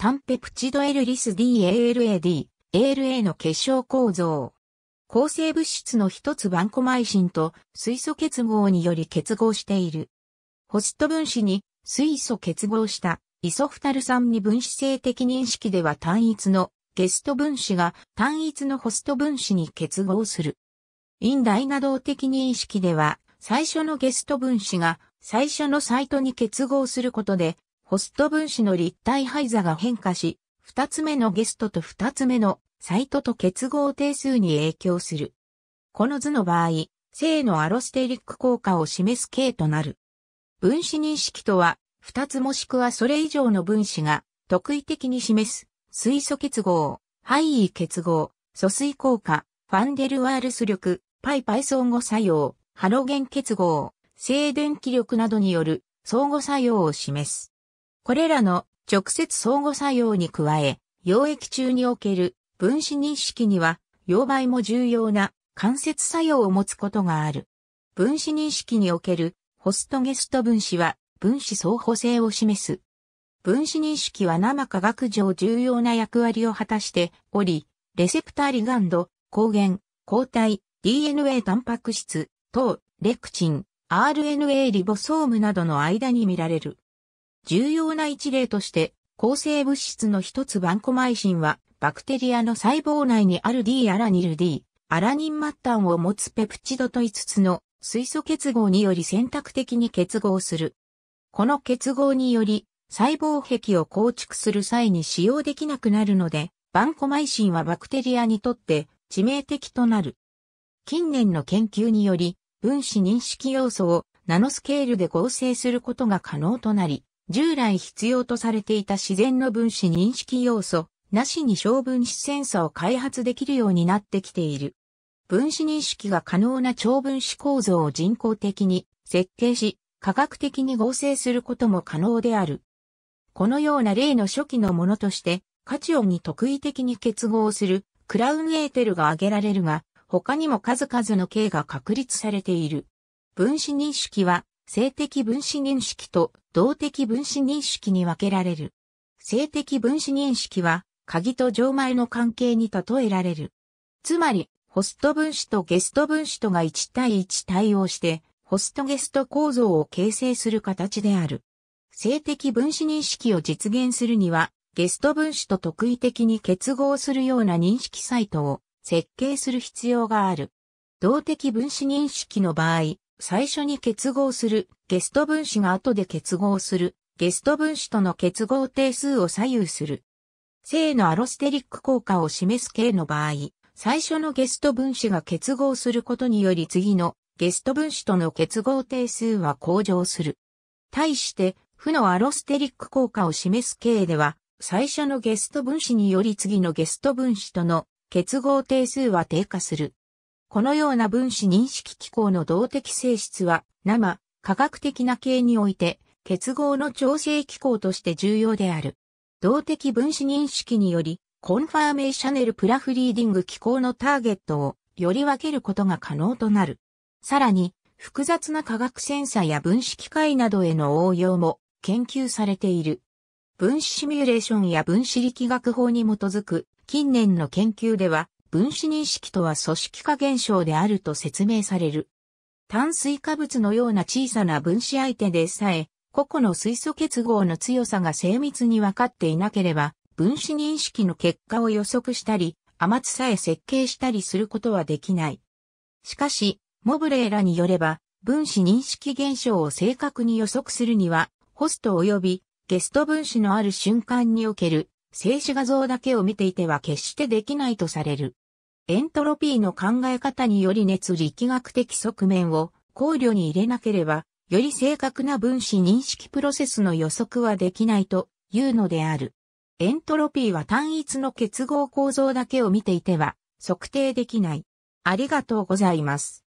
タンペプチドエルリス DALAD、ALA の結晶構造。構成物質の一つバンコマイシンと水素結合により結合している。ホスト分子に水素結合したイソフタル酸に分子性的認識では単一のゲスト分子が単一のホスト分子に結合する。インダイナ動的認識では最初のゲスト分子が最初のサイトに結合することでホスト分子の立体配座が変化し、二つ目のゲストと二つ目のサイトと結合定数に影響する。この図の場合、正のアロステリック効果を示す形となる。分子認識とは、二つもしくはそれ以上の分子が特異的に示す水素結合、肺位結合、疎水効果、ファンデルワールス力、パイパイ相互作用、ハロゲン結合、静電気力などによる相互作用を示す。これらの直接相互作用に加え、溶液中における分子認識には、溶媒も重要な間接作用を持つことがある。分子認識におけるホストゲスト分子は分子相補性を示す。分子認識は生化学上重要な役割を果たしており、レセプターリガンド、抗原、抗体、DNA タンパク質、等、レクチン、RNA リボソームなどの間に見られる。重要な一例として、抗生物質の一つバンコマイシンは、バクテリアの細胞内にある D アラニル D、アラニン末端を持つペプチドと5つの水素結合により選択的に結合する。この結合により、細胞壁を構築する際に使用できなくなるので、バンコマイシンはバクテリアにとって致命的となる。近年の研究により、分子認識要素をナノスケールで合成することが可能となり、従来必要とされていた自然の分子認識要素、なしに小分子センサを開発できるようになってきている。分子認識が可能な超分子構造を人工的に設計し、科学的に合成することも可能である。このような例の初期のものとして、カチオンに特異的に結合するクラウンエーテルが挙げられるが、他にも数々の形が確立されている。分子認識は性的分子認識と動的分子認識に分けられる。性的分子認識は、鍵と錠前の関係に例えられる。つまり、ホスト分子とゲスト分子とが1対1対応して、ホストゲスト構造を形成する形である。性的分子認識を実現するには、ゲスト分子と特異的に結合するような認識サイトを設計する必要がある。動的分子認識の場合、最初に結合するゲスト分子が後で結合するゲスト分子との結合定数を左右する。正のアロステリック効果を示す形の場合、最初のゲスト分子が結合することにより次のゲスト分子との結合定数は向上する。対して、負のアロステリック効果を示す形では、最初のゲスト分子により次のゲスト分子との結合定数は低下する。このような分子認識機構の動的性質は、生、科学的な系において、結合の調整機構として重要である。動的分子認識により、コンファーメーシャネルプラフリーディング機構のターゲットをより分けることが可能となる。さらに、複雑な化学センサーや分子機械などへの応用も研究されている。分子シミュレーションや分子力学法に基づく近年の研究では、分子認識とは組織化現象であると説明される。炭水化物のような小さな分子相手でさえ、個々の水素結合の強さが精密に分かっていなければ、分子認識の結果を予測したり、甘さえ設計したりすることはできない。しかし、モブレーらによれば、分子認識現象を正確に予測するには、ホスト及びゲスト分子のある瞬間における静止画像だけを見ていては決してできないとされる。エントロピーの考え方により熱力学的側面を考慮に入れなければ、より正確な分子認識プロセスの予測はできないというのである。エントロピーは単一の結合構造だけを見ていては測定できない。ありがとうございます。